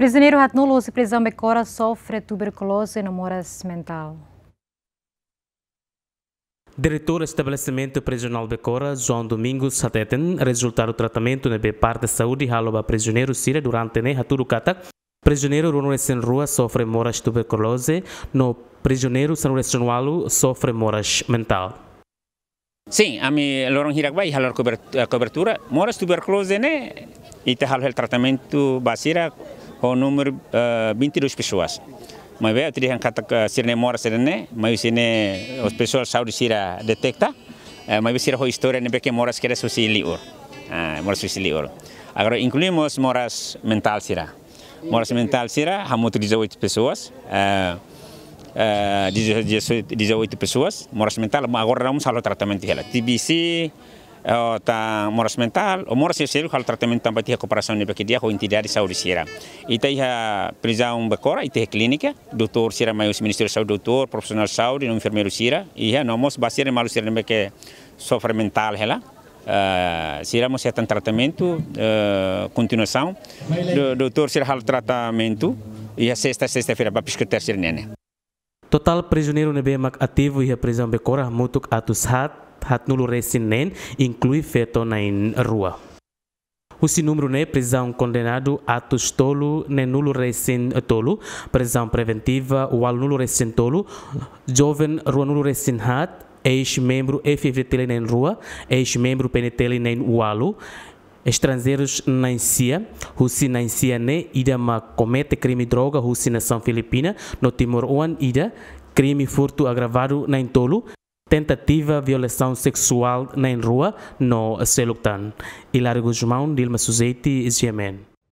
Prisioneiro hat se prisão Becora sofre tuberculose e Moras mental. Diretor do estabelecimento prisional Becora, João Domingos Sateten, resultado do tratamento na parte da Saúde haloba prisioneiro Síria durante ne haturu katak. Prisioneiro Runo em rua sofre moras tuberculose, no prisioneiro São Recionualo sofre moras mental. Sim, a mim Loron hirak bai halor cobertura, moras tuberculose né e halo o tratamento basira o número uh, ah, 22 e pessoas. Mas bem, eu teria que ser nem mora ser nem, mas se nem as pessoas sabem se irá detectar, ah, mas se irá a história nem porque moras quer se lior, ah, moras se lior. Agora incluímos moras mental sira. moras mental sira, há 18 pessoas. Uh, uh, 18, 18 pessoas, moras mental, agora vamos ao tratamento dela. TBC, ta moras mental o moras sel hal tratamento tambah tiha kooperasan ni bagi dia ko entidade saúde sira ita iha prisão bekora ita clínica doutor sira maius ministério saúde doutor profissional saúde no enfermeiro sira iha nomos basir malu sira ni bagi sofre mental hela Uh, sira mo setan tratamento uh, continuação do doutor sira hal tratamento e a sexta sexta-feira para piscotar sir total prisioneiro nebe mak ativo e a prisão bekora mutuk atus hat hatnulu resin nen inclui feto na rua. O si número né prisão condenado atos tolo nem nulo recém tolo prisão preventiva o al nulo recém tolo jovem rua nulo recém hat ex-membro FVTL nem rua ex-membro PNTL nem ualo estrangeiros na Cia, Rusi na Cia né ida ma comete crime droga Rusi são filipina no Timor oan ida crime furto agravado na tolo tentativa de violação sexual na rua no Seluctan. Hilário Guzmão, Dilma Suzeiti, GMN.